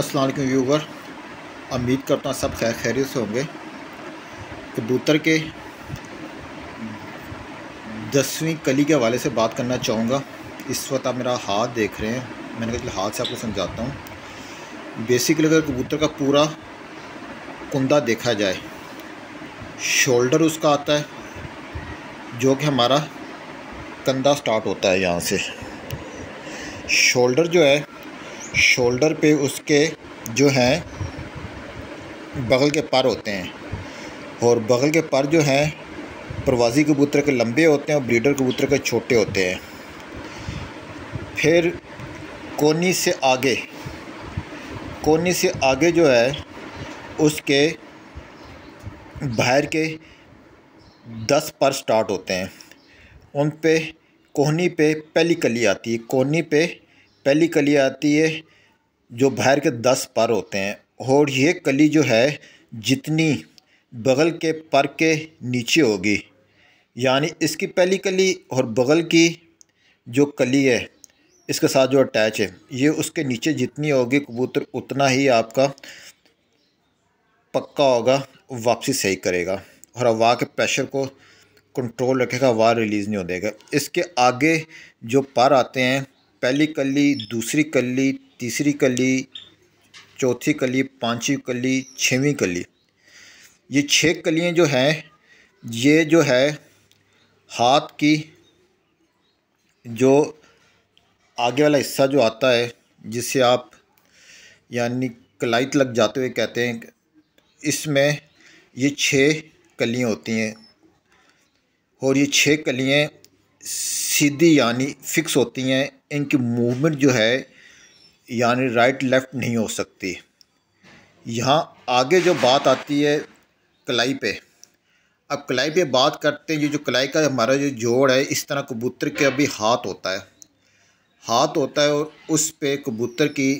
असल व्यूवर उम्मीद करता हूँ सब खैर खैरियत से होंगे कबूतर के दसवीं कली के हवाले से बात करना चाहूँगा इस वक्त आप मेरा हाथ देख रहे हैं मैंने कहा हाथ से आपको समझाता हूँ बेसिकली अगर कबूतर का पूरा कुंदा देखा जाए शोल्डर उसका आता है जो कि हमारा कंधा स्टार्ट होता है यहाँ से शोल्डर जो है शोल्डर पे उसके जो हैं बगल के पर होते हैं और बगल के पर जो हैं प्रवासी कबूतर के लंबे होते हैं और ब्रीडर कबूतर के छोटे होते हैं फिर कोनी से आगे कोनी से आगे जो है उसके बाहर के दस पर स्टार्ट होते हैं उन पे कोहनी पे पहली कली आती है कोहनी पे पहली कली आती है जो बाहर के दस पर होते हैं और ये कली जो है जितनी बगल के पर के नीचे होगी यानी इसकी पहली कली और बगल की जो कली है इसके साथ जो अटैच है ये उसके नीचे जितनी होगी कबूतर उतना ही आपका पक्का होगा वापसी सही करेगा और हवा के प्रेशर को कंट्रोल रखेगा हवा रिलीज़ नहीं हो देगा इसके आगे जो पर आते हैं पहली कली दूसरी कली तीसरी कली चौथी कली पाँचवीं कली छवीं कली ये छः कलियाँ जो हैं ये जो है हाथ की जो आगे वाला हिस्सा जो आता है जिसे आप यानी कलाइत लग जाते हुए कहते हैं इसमें ये छः कलियाँ होती हैं और ये छः कलियाँ सीधी यानी फ़िक्स होती हैं इनकी मूवमेंट जो है यानी राइट लेफ़्ट नहीं हो सकती यहाँ आगे जो बात आती है कलाई पे अब कलाई पे बात करते हैं ये जो कलाई का हमारा जो जोड़ है इस तरह कबूतर के अभी हाथ होता है हाथ होता है और उस पे कबूतर की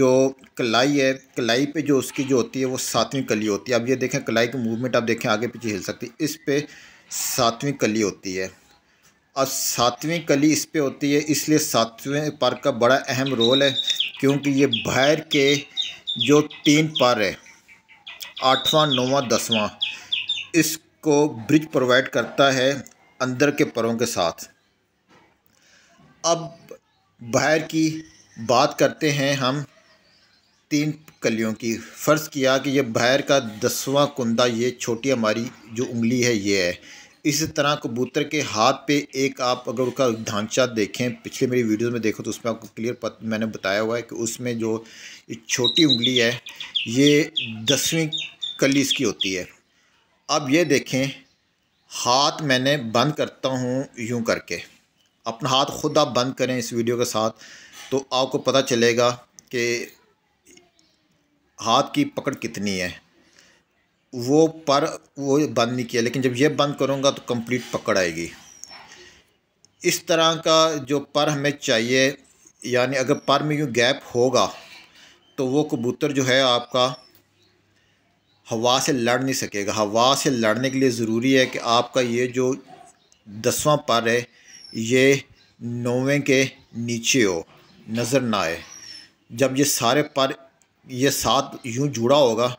जो कलाई है कलाई पे जो उसकी जो होती है वो सातवीं कली होती है अब ये देखें कलाई की मूवमेंट आप देखें आगे पीछे हिल सकती है इस पर सातवीं कली होती है और सातवीं कली इस पे होती है इसलिए सातवें पार का बड़ा अहम रोल है क्योंकि ये भैर के जो तीन पार है आठवां नौवां दसवां इसको ब्रिज प्रोवाइड करता है अंदर के परों के साथ अब बाहर की बात करते हैं हम तीन कलियों की फ़र्ज़ किया कि ये बाहर का दसवां कुंदा ये छोटी हमारी जो उंगली है ये है इस तरह कबूतर के हाथ पे एक आप अगर उसका ढांचा देखें पिछले मेरी वीडियोस में देखो तो उसमें आपको क्लियर पत, मैंने बताया हुआ है कि उसमें जो छोटी उंगली है ये दसवीं कली इसकी होती है अब ये देखें हाथ मैंने बंद करता हूँ यूँ करके अपना हाथ खुद आप बंद करें इस वीडियो के साथ तो आपको पता चलेगा कि हाथ की पकड़ कितनी है वो पर वो बंद नहीं किया लेकिन जब ये बंद करूँगा तो कंप्लीट पकड़ आएगी इस तरह का जो पर हमें चाहिए यानी अगर पर में यूँ गैप होगा तो वो कबूतर जो है आपका हवा से लड़ नहीं सकेगा हवा से लड़ने के लिए ज़रूरी है कि आपका ये जो दसवां पर है ये नौवें के नीचे हो नज़र ना आए जब ये सारे पर ये साथ यूँ जुड़ा होगा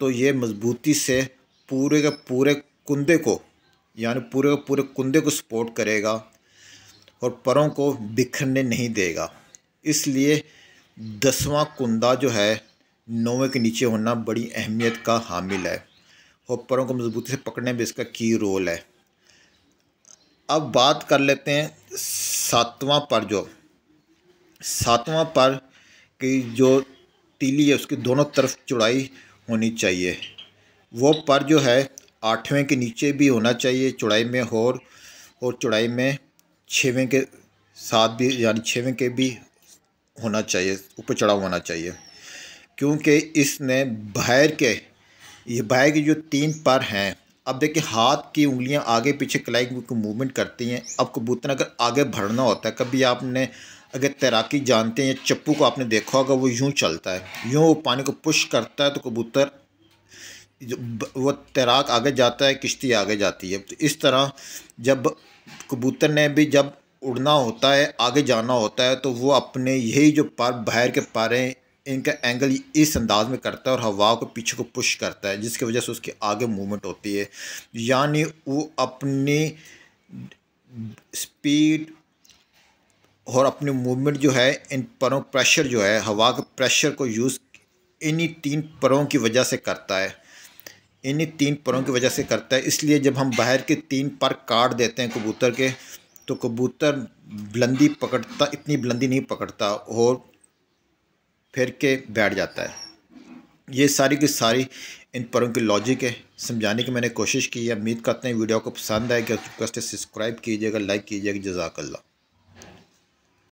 तो ये मज़बूती से पूरे के पूरे कुंदे को यानी पूरे के पूरे कुंदे को सपोर्ट करेगा और परों को बिखरने नहीं देगा इसलिए दसवां कुंदा जो है नौवें के नीचे होना बड़ी अहमियत का हामिल है और परों को मजबूती से पकड़ने में इसका की रोल है अब बात कर लेते हैं सातवां पर जो सातवां पर की जो तीली है उसकी दोनों तरफ चौड़ाई होनी चाहिए वो पर जो है आठवें के नीचे भी होना चाहिए चौड़ाई में और और चौड़ाई में छवें के साथ भी यानी छवें के भी होना चाहिए ऊपर चढ़ाव होना चाहिए क्योंकि इसने बाहर के ये बाहर के जो तीन पर हैं अब देखिए हाथ की उंगलियां आगे पीछे कलाई को मूवमेंट करती हैं अब कबूतर अगर आगे बढ़ना होता है कभी आपने अगर तैराकी जानते हैं चप्पू को आपने देखा होगा वो यूँ चलता है यूँ वो पानी को पुश करता है तो कबूतर वो तैराक आगे जाता है किश्ती आगे जाती है तो इस तरह जब कबूतर ने भी जब उड़ना होता है आगे जाना होता है तो वो अपने यही जो पार बाहर के पारे इनका एंगल इस अंदाज में करता है और हवा को पीछे को पुश करता है जिसकी वजह से उसकी आगे मूवमेंट होती है यानी वो अपनी स्पीड और अपने मूवमेंट जो है इन परों प्रेशर जो है हवा के प्रेशर को यूज़ इन्हीं तीन परों की वजह से करता है इन्हीं तीन परों की वजह से करता है इसलिए जब हम बाहर के तीन पर काट देते हैं कबूतर के तो कबूतर बुलंदी पकड़ता इतनी बुलंदी नहीं पकड़ता और फिर के बैठ जाता है ये सारी की सारी इन परों की लॉजिक है समझाने की मैंने कोशिश की है उम्मीद करते हैं वीडियो को पसंद आएगा रिक्वेस्ट है सब्सक्राइब कीजिएगा लाइक कीजिएगा जजाकल्ला